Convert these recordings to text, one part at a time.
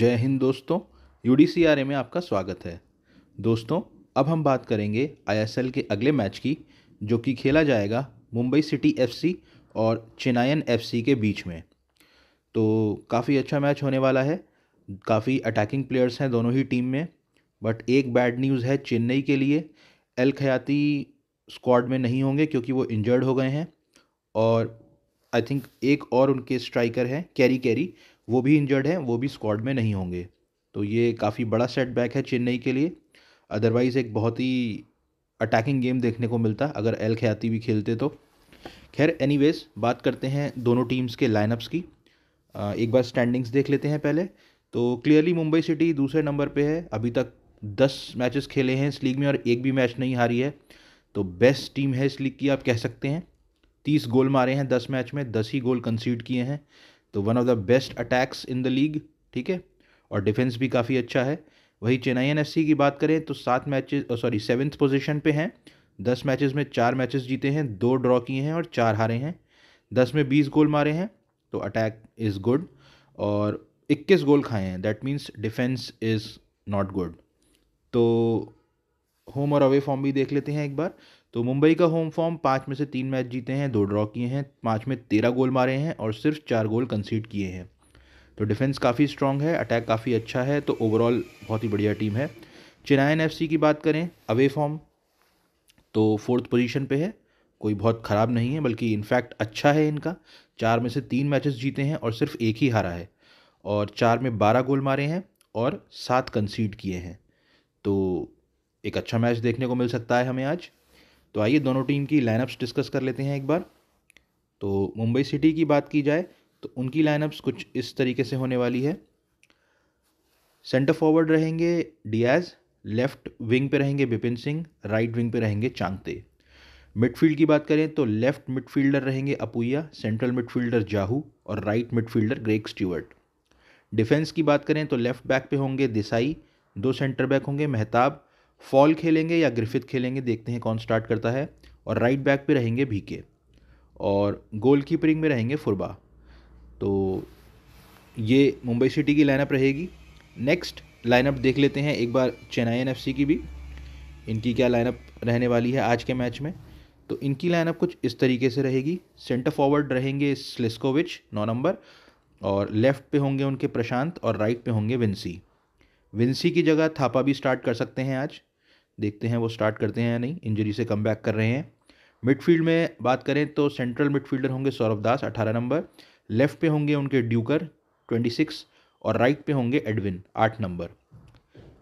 जय हिंद दोस्तों यू में आपका स्वागत है दोस्तों अब हम बात करेंगे आई के अगले मैच की जो कि खेला जाएगा मुंबई सिटी एफसी और चेनायन एफसी के बीच में तो काफ़ी अच्छा मैच होने वाला है काफ़ी अटैकिंग प्लेयर्स हैं दोनों ही टीम में बट एक बैड न्यूज़ है चेन्नई के लिए एल खयाती स्क्वाड में नहीं होंगे क्योंकि वो इंजर्ड हो गए हैं और आई थिंक एक और उनके स्ट्राइकर हैं कैरी कैरी वो भी इंजर्ड हैं वो भी स्क्वाड में नहीं होंगे तो ये काफ़ी बड़ा सेटबैक है चेन्नई के लिए अदरवाइज़ एक बहुत ही अटैकिंग गेम देखने को मिलता अगर एल ख्याति भी खेलते तो खैर एनी बात करते हैं दोनों टीम्स के लाइनअप्स की एक बार स्टैंडिंग्स देख लेते हैं पहले तो क्लियरली मुंबई सिटी दूसरे नंबर पे है अभी तक दस मैचेस खेले हैं इस लीग में और एक भी मैच नहीं हारी है तो बेस्ट टीम है इस लीग की आप कह सकते हैं तीस गोल मारे हैं दस मैच में दस ही गोल कंसीड किए हैं तो one of the best attacks in the league ठीक है और डिफेंस भी काफ़ी अच्छा है वही चेन्नई एन एफ की बात करें तो सात मैच सॉरी सेवन्थ पोजिशन पे हैं दस मैचेस में चार मैचेस जीते हैं दो ड्रॉ किए हैं और चार हारे हैं दस में बीस गोल मारे हैं तो अटैक इज़ गुड और इक्कीस गोल खाए हैं that means defence is not good तो होम और अवे फॉर्म भी देख लेते हैं एक बार तो मुंबई का होम फॉर्म पाँच में से तीन मैच जीते हैं दो ड्रॉ किए हैं पाँच में तेरह गोल मारे हैं और सिर्फ चार गोल कंसीड किए हैं तो डिफेंस काफ़ी स्ट्रॉन्ग है अटैक काफ़ी अच्छा है तो ओवरऑल बहुत ही बढ़िया टीम है चेन्नईन एफ की बात करें अवे फॉर्म तो फोर्थ पोजीशन पे है कोई बहुत ख़राब नहीं है बल्कि इनफैक्ट अच्छा है इनका चार में से तीन मैचेस जीते हैं और सिर्फ एक ही हारा है और चार में बारह गोल मारे हैं और सात कंसीड किए हैं तो एक अच्छा मैच देखने को मिल सकता है हमें आज तो आइए दोनों टीम की लाइनअप्स डिस्कस कर लेते हैं एक बार तो मुंबई सिटी की बात की जाए तो उनकी लाइनअप्स कुछ इस तरीके से होने वाली है सेंटर फॉरवर्ड रहेंगे डियाज लेफ्ट विंग पे रहेंगे बिपिन सिंह राइट विंग पे रहेंगे चांगते मिडफील्ड की बात करें तो लेफ्ट मिडफील्डर रहेंगे अपुया सेंट्रल मिडफील्डर जाहू और right midfielder Greg Stewart defence की बात करें तो लेफ्ट बैक पे होंगे देसाई दो सेंटर बैक होंगे मेहताब फॉल खेलेंगे या ग्रिफिथ खेलेंगे देखते हैं कौन स्टार्ट करता है और राइट बैक पे रहेंगे भीके और गोल कीपरिंग में रहेंगे फुरबा तो ये मुंबई सिटी की लाइनअप रहेगी नेक्स्ट लाइनअप देख लेते हैं एक बार चेन्नई एन की भी इनकी क्या लाइनअप रहने वाली है आज के मैच में तो इनकी लाइनअप कुछ इस तरीके से रहेगी सेंटर फॉरवर्ड रहेंगे स्लिस्कोविच नौ नंबर और लेफ्ट पे होंगे उनके प्रशांत और राइट पे होंगे विंसी विंसी की जगह थापा भी स्टार्ट कर सकते हैं आज देखते हैं वो स्टार्ट करते हैं या नहीं इंजरी से कम कर रहे हैं मिडफील्ड में बात करें तो सेंट्रल मिडफील्डर होंगे सौरभ दास अठारह नंबर लेफ्ट पे होंगे उनके ड्यूकर ट्वेंटी सिक्स और राइट पे होंगे एडविन आठ नंबर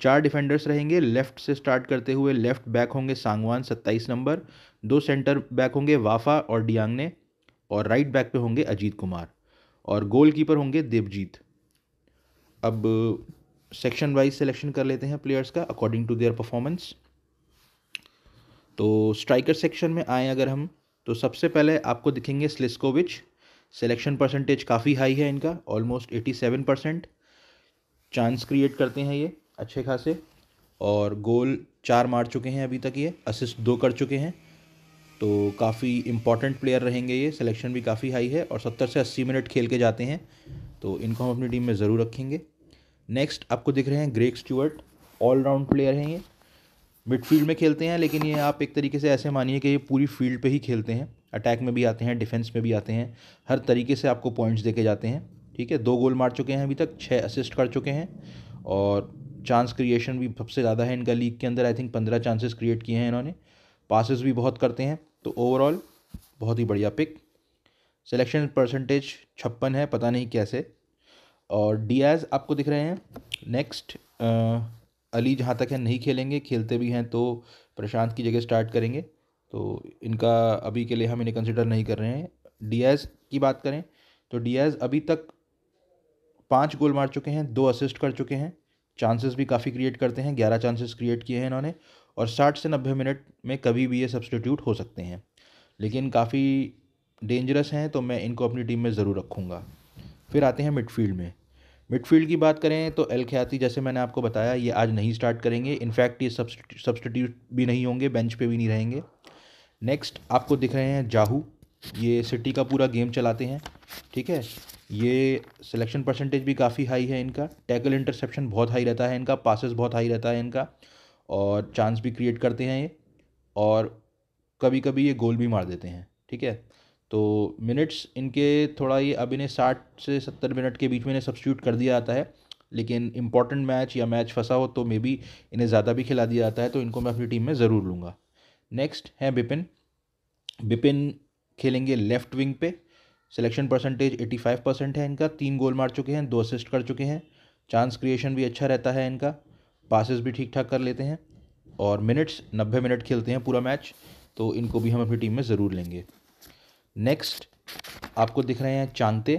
चार डिफेंडर्स रहेंगे लेफ्ट से स्टार्ट करते हुए लेफ्ट बैक होंगे सांगवान सत्ताईस नंबर दो सेंटर बैक होंगे वाफा और डियांगने और राइट बैक पे होंगे अजीत कुमार और गोलकीपर होंगे देवजीत अब सेक्शन वाइज सिलेक्शन कर लेते हैं प्लेयर्स का अकॉर्डिंग टू देयर परफॉर्मेंस तो स्ट्राइकर सेक्शन में आए अगर हम तो सबसे पहले आपको दिखेंगे स्लिस्कोविच सिलेक्शन परसेंटेज काफ़ी हाई है इनका almost eighty seven percent chance create करते हैं ये अच्छे खासे और गोल चार मार चुके हैं अभी तक ये असिस्ट दो कर चुके हैं तो काफ़ी इम्पॉर्टेंट प्लेयर रहेंगे ये सिलेक्शन भी काफ़ी हाई है और सत्तर से अस्सी मिनट खेल के जाते हैं तो इनको हम अपनी टीम में ज़रूर रखेंगे नेक्स्ट आपको दिख रहे हैं ग्रेक स्टूअर्ट ऑलराउंड प्लेयर हैं ये मिडफील्ड में खेलते हैं लेकिन ये आप एक तरीके से ऐसे मानिए कि ये पूरी फील्ड पे ही खेलते हैं अटैक में भी आते हैं डिफेंस में भी आते हैं हर तरीके से आपको पॉइंट्स देके जाते हैं ठीक है दो गोल मार चुके हैं अभी तक छः असिस्ट कर चुके हैं और चांस क्रिएशन भी सबसे ज़्यादा है इनका लीग के अंदर आई थिंक पंद्रह चांसेस क्रिएट किए हैं इन्होंने पासिस भी बहुत करते हैं तो ओवरऑल बहुत ही बढ़िया पिक सिलेक्शन परसेंटेज छप्पन है पता नहीं कैसे और डियाज आपको दिख रहे हैं नेक्स्ट अली जहाँ तक है नहीं खेलेंगे खेलते भी हैं तो प्रशांत की जगह स्टार्ट करेंगे तो इनका अभी के लिए हम इन्हें कंसिडर नहीं कर रहे हैं डियाज की बात करें तो डियाज अभी तक पाँच गोल मार चुके हैं दो असिस्ट कर चुके हैं चांसेस भी काफ़ी क्रिएट करते हैं ग्यारह चांसेस क्रिएट किए हैं इन्होंने और साठ से नब्बे मिनट में कभी भी ये सब्सटीट्यूट हो सकते हैं लेकिन काफ़ी डेंजरस हैं तो मैं इनको अपनी टीम में ज़रूर रखूँगा फिर आते हैं मिडफील्ड में मिडफील्ड की बात करें तो एल ख्याति जैसे मैंने आपको बताया ये आज नहीं स्टार्ट करेंगे इनफैक्ट ये सब्सटीट्यूट भी नहीं होंगे बेंच पे भी नहीं रहेंगे नेक्स्ट आपको दिख रहे हैं जाहू ये सिटी का पूरा गेम चलाते हैं ठीक है ये सिलेक्शन परसेंटेज भी काफ़ी हाई है इनका टैकल इंटरसेप्शन बहुत हाई रहता है इनका पासेस बहुत हाई रहता है इनका और चांस भी क्रिएट करते हैं ये और कभी कभी ये गोल भी मार देते हैं ठीक है तो मिनट्स इनके थोड़ा ये अब इन्हें साठ से सत्तर मिनट के बीच में इन्हें सब्सिट्यूट कर दिया जाता है लेकिन इंपॉर्टेंट मैच या मैच फंसा हो तो मे बी इन्हें ज़्यादा भी खिला दिया जाता है तो इनको मैं अपनी टीम में ज़रूर लूँगा नेक्स्ट है बिपिन बिपिन खेलेंगे लेफ्ट विंग पे selection percentage eighty five percent है इनका तीन गोल मार चुके हैं दो असिस्ट कर चुके हैं चांस क्रिएशन भी अच्छा रहता है इनका पासिस भी ठीक ठाक कर लेते हैं और मिनट्स नब्बे मिनट खेलते हैं पूरा मैच तो इनको भी हम अपनी टीम में ज़रूर लेंगे नेक्स्ट आपको दिख रहे हैं चांते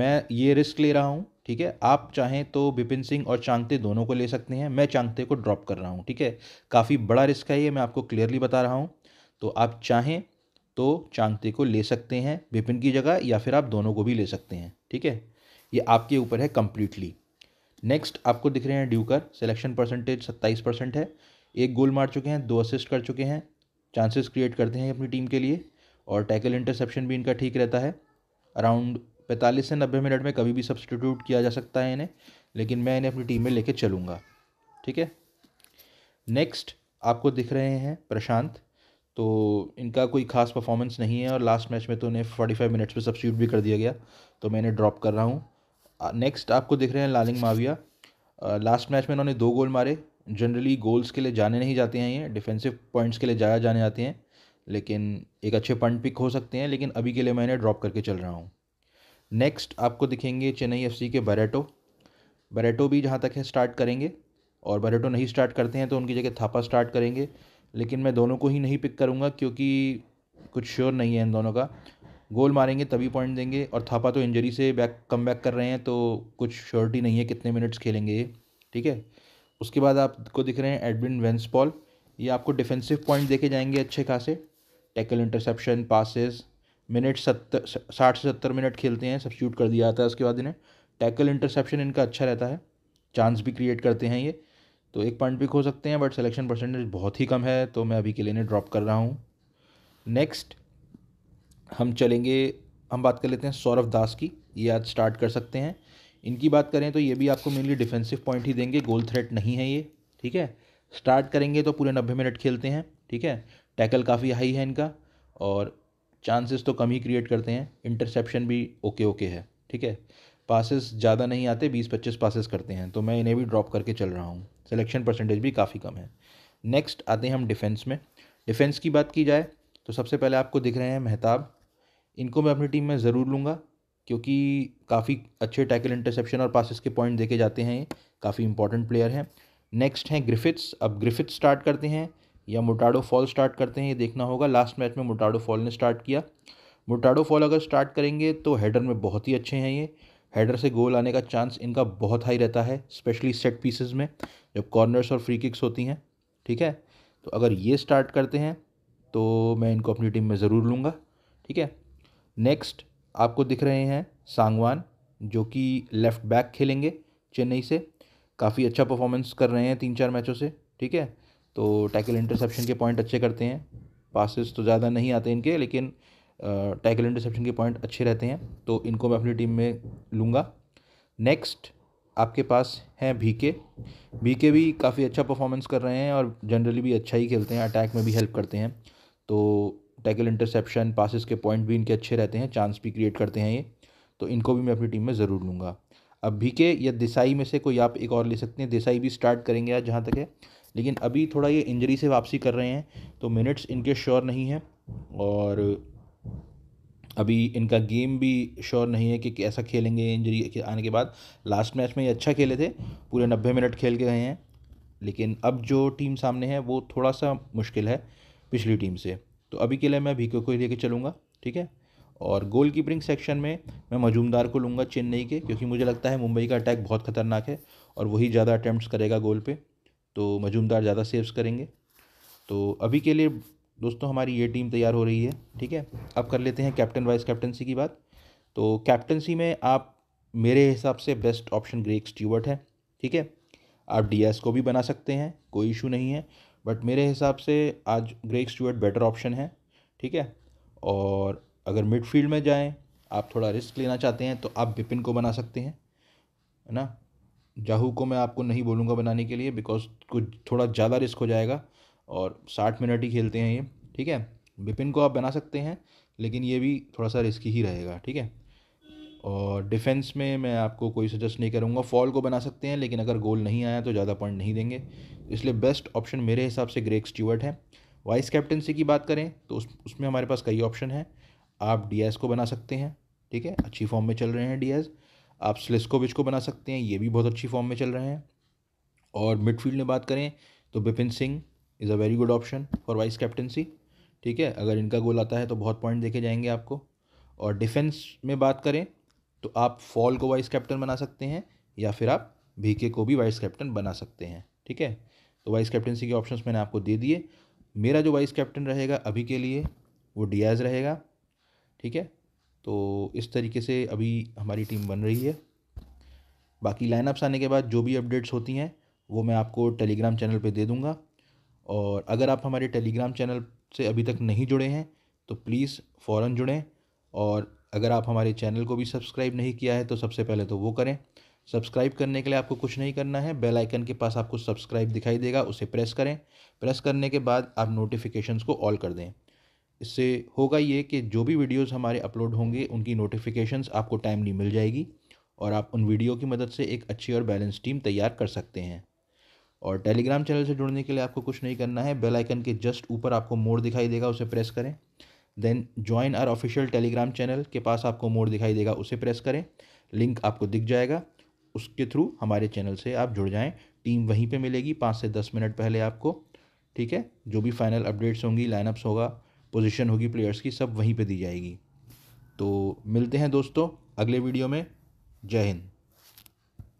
मैं ये रिस्क ले रहा हूँ ठीक है आप चाहें तो बिपिन सिंह और चांगते दोनों को ले सकते हैं मैं चांगते को ड्रॉप कर रहा हूँ ठीक है काफ़ी बड़ा रिस्क है ये मैं आपको क्लियरली बता रहा हूँ तो आप चाहें तो चांगते को ले सकते हैं बिपिन की जगह या फिर आप दोनों को भी ले सकते हैं ठीक है ये आपके ऊपर है कम्प्लीटली नेक्स्ट आपको दिख रहे हैं ड्यूकर सिलेक्शन परसेंटेज सत्ताईस परसेंट है एक गोल मार चुके हैं दो असिस्ट कर चुके हैं चांसेस क्रिएट करते हैं अपनी टीम के लिए और टैकल इंटरसेप्शन भी इनका ठीक रहता है अराउंड पैंतालीस से नब्बे मिनट में कभी भी सब्सटीट्यूट किया जा सकता है इन्हें लेकिन मैं इन्हें अपनी टीम में लेके चलूँगा ठीक है नेक्स्ट आपको दिख रहे हैं प्रशांत तो इनका कोई खास परफॉर्मेंस नहीं है और लास्ट मैच में तो इन्हें फोर्टी फाइव मिनट्स में सब्सिट्यूट भी कर दिया गया तो मैं इन्हें ड्रॉप कर रहा हूँ नेक्स्ट आपको दिख रहे हैं लालिंग माविया लास्ट मैच में इन्होंने दो गोल मारे जनरली गोल्स के लिए जाने नहीं जाते हैं ये डिफेंसिव पॉइंट्स के लिए जाया जाने जाते हैं लेकिन एक अच्छे पंट पिक हो सकते हैं लेकिन अभी के लिए मैंने ड्रॉप करके चल रहा हूँ नेक्स्ट आपको दिखेंगे चेन्नई एफ के बरेटो बरेटो भी जहाँ तक है स्टार्ट करेंगे और बरेटो नहीं स्टार्ट करते हैं तो उनकी जगह थापा स्टार्ट करेंगे लेकिन मैं दोनों को ही नहीं पिक करूँगा क्योंकि कुछ श्योर नहीं है इन दोनों का गोल मारेंगे तभी पॉइंट देंगे और थापा तो इंजरी से बैक कम बैक कर रहे हैं तो कुछ श्योरिटी नहीं है कितने मिनट्स खेलेंगे ये ठीक है उसके बाद आपको दिख रहे हैं एडविन वेंसपॉल ये आपको डिफेंसिव पॉइंट देखे जाएंगे अच्छे खासे टैकल इंटरसेप्शन पासिस मिनट सत्तर साठ से सत्तर मिनट खेलते हैं सब्सिट्यूट कर दिया जाता है उसके बाद इन्हें टैकल इंटरसेप्शन इनका अच्छा रहता है चांस भी क्रिएट करते हैं ये तो एक पॉइंट भी खो सकते हैं बट सिलेक्शन परसेंटेज बहुत ही कम है तो मैं अभी के लिए इन्हें ड्रॉप कर रहा हूँ नेक्स्ट हम चलेंगे हम बात कर लेते हैं सौरभ दास की ये आज स्टार्ट कर सकते हैं इनकी बात करें तो ये भी आपको मेनली डिफेंसिव पॉइंट ही देंगे गोल थ्रेट नहीं है ये ठीक है स्टार्ट करेंगे तो पूरे नब्बे मिनट खेलते हैं ठीक है टैकल काफ़ी हाई है इनका और चांसेस तो कम ही क्रिएट करते हैं इंटरसेप्शन भी ओके ओके है ठीक है पासेस ज़्यादा नहीं आते बीस पच्चीस पासेस करते हैं तो मैं इन्हें भी ड्रॉप करके चल रहा हूँ सिलेक्शन परसेंटेज भी काफ़ी कम है नेक्स्ट आते हैं हम डिफेंस में डिफेंस की बात की जाए तो सबसे पहले आपको दिख रहे हैं मेहताब इनको मैं अपनी टीम में ज़रूर लूँगा क्योंकि काफ़ी अच्छे टैकल इंटरसेप्शन और पासिस के पॉइंट देखे जाते हैं काफ़ी इंपॉर्टेंट प्लेयर हैं नेक्स्ट हैं ग्रिफिथ्स अब ग्रिफिथ्स स्टार्ट करते हैं या मोटाडो फॉल स्टार्ट करते हैं ये देखना होगा लास्ट मैच में मोटाडो फॉल ने स्टार्ट किया मोटाडो फॉल अगर स्टार्ट करेंगे तो हेडर में बहुत ही अच्छे हैं ये हेडर से गोल आने का चांस इनका बहुत हाई रहता है स्पेशली सेट पीसेज में जब कॉर्नर्स और फ्री किक्स होती हैं ठीक है तो अगर ये स्टार्ट करते हैं तो मैं इनको अपनी टीम में ज़रूर लूँगा ठीक है नेक्स्ट आपको दिख रहे हैं सांगवान जो कि लेफ़्ट बैक खेलेंगे चेन्नई से काफ़ी अच्छा परफॉर्मेंस कर रहे हैं तीन चार मैचों से ठीक है तो टैकल इंटरसेप्शन के पॉइंट अच्छे करते हैं पासिस तो ज़्यादा नहीं आते इनके लेकिन टैकल इंटरसेप्शन के पॉइंट अच्छे रहते हैं तो इनको मैं अपनी टीम में लूँगा नेक्स्ट आपके पास हैं भी के भी के भी काफ़ी अच्छा परफॉर्मेंस कर रहे हैं और जनरली भी अच्छा ही खेलते हैं अटैक में भी हेल्प करते हैं तो टैकल इंटरसेप्शन पासिस के पॉइंट भी इनके अच्छे रहते हैं चांस भी क्रिएट करते हैं ये तो इनको भी मैं अपनी टीम में ज़रूर लूँगा अब के या देसाई में से कोई आप एक और ले सकते हैं देसाई भी स्टार्ट करेंगे आज जहाँ तक है लेकिन अभी थोड़ा ये इंजरी से वापसी कर रहे हैं तो मिनट्स इनके श्योर नहीं हैं और अभी इनका गेम भी श्योर नहीं है कि कैसा खेलेंगे इंजरी के आने के बाद लास्ट मैच में ये अच्छा खेले थे पूरे नब्बे मिनट खेल के गए हैं लेकिन अब जो टीम सामने है वो थोड़ा सा मुश्किल है पिछली टीम से तो अभी के लिए मैं भीको को ही लेके चलूँगा ठीक है और गोल कीपरिंग सेक्शन में मैं मजूमदार को लूँगा चेन्नई के क्योंकि मुझे लगता है मुंबई का अटैक बहुत खतरनाक है और वही ज़्यादा अटैम्प्ट करेगा गोल पर तो मजूमदार ज़्यादा सेव्स करेंगे तो अभी के लिए दोस्तों हमारी ये टीम तैयार हो रही है ठीक है अब कर लेते हैं कैप्टन वाइस कैप्टनसी की बात तो कैप्टनसी में आप मेरे हिसाब से बेस्ट ऑप्शन ग्रेक स्टीवर्ट है ठीक है आप डीएस को भी बना सकते हैं कोई इशू नहीं है बट मेरे हिसाब से आज ग्रेक स्टूअर्ट बेटर ऑप्शन है ठीक है और अगर मिडफील्ड में जाएं आप थोड़ा रिस्क लेना चाहते हैं तो आप बिपिन को बना सकते हैं है ना जाहू को मैं आपको नहीं बोलूँगा बनाने के लिए बिकॉज कुछ थोड़ा ज़्यादा रिस्क हो जाएगा और साठ मिनट ही खेलते हैं ये ठीक है बिपिन को आप बना सकते हैं लेकिन ये भी थोड़ा सा रिस्की ही रहेगा ठीक है और डिफेंस में मैं आपको कोई सजेस्ट नहीं करूँगा फॉल को बना सकते हैं लेकिन अगर गोल नहीं आया तो ज़्यादा पॉइंट नहीं देंगे इसलिए बेस्ट ऑप्शन मेरे हिसाब से ग्रेक स्टीवर्ट है वाइस कैप्टनसी की बात करें तो उस उसमें हमारे पास कई ऑप्शन हैं आप डी को बना सकते हैं ठीक है अच्छी फॉर्म में चल रहे हैं डी आप स्लिस्कोविच को बना सकते हैं ये भी बहुत अच्छी फॉर्म में चल रहे हैं और मिडफील्ड में बात करें तो Bipin Singh is a very good option for vice captaincy ठीक है अगर इनका गोल आता है तो बहुत पॉइंट देखे जाएंगे आपको और डिफेंस में बात करें तो आप फॉल को वाइस कैप्टन बना सकते हैं या फिर आप भीके को भी वाइस कैप्टन बना सकते हैं ठीक है तो वाइस कैप्टनसी के ऑप्शंस मैंने आपको दे दिए मेरा जो वाइस कैप्टन रहेगा अभी के लिए वो डियाज रहेगा ठीक है तो इस तरीके से अभी हमारी टीम बन रही है बाकी लाइनअप्स आने के बाद जो भी अपडेट्स होती हैं वो मैं आपको टेलीग्राम चैनल पे दे दूँगा और अगर आप हमारे टेलीग्राम चैनल से अभी तक नहीं जुड़े हैं तो प्लीज़ फ़ौर जुड़ें और अगर आप हमारे चैनल को भी सब्सक्राइब नहीं किया है तो सबसे पहले तो वो करें सब्सक्राइब करने के लिए आपको कुछ नहीं करना है बेल आइकन के पास आपको सब्सक्राइब दिखाई देगा उसे प्रेस करें प्रेस करने के बाद आप नोटिफिकेशंस को ऑल कर दें इससे होगा ये कि जो भी वीडियोस हमारे अपलोड होंगे उनकी नोटिफिकेशंस आपको टाइमली मिल जाएगी और आप उन वीडियो की मदद से एक अच्छी और बैलेंस टीम तैयार कर सकते हैं और टेलीग्राम चैनल से जुड़ने के लिए आपको कुछ नहीं करना है बेल आइकन के जस्ट ऊपर आपको मोड़ दिखाई देगा उसे प्रेस करें then join our official Telegram channel के पास आपको मोड़ दिखाई देगा उसे प्रेस करें लिंक आपको दिख जाएगा उसके थ्रू हमारे चैनल से आप जुड़ जाएं टीम वहीं पे मिलेगी पाँच से दस मिनट पहले आपको ठीक है जो भी फाइनल अपडेट्स होंगी लाइनअप्स होगा पोजीशन होगी प्लेयर्स की सब वहीं पे दी जाएगी तो मिलते हैं दोस्तों अगले वीडियो में जय हिंद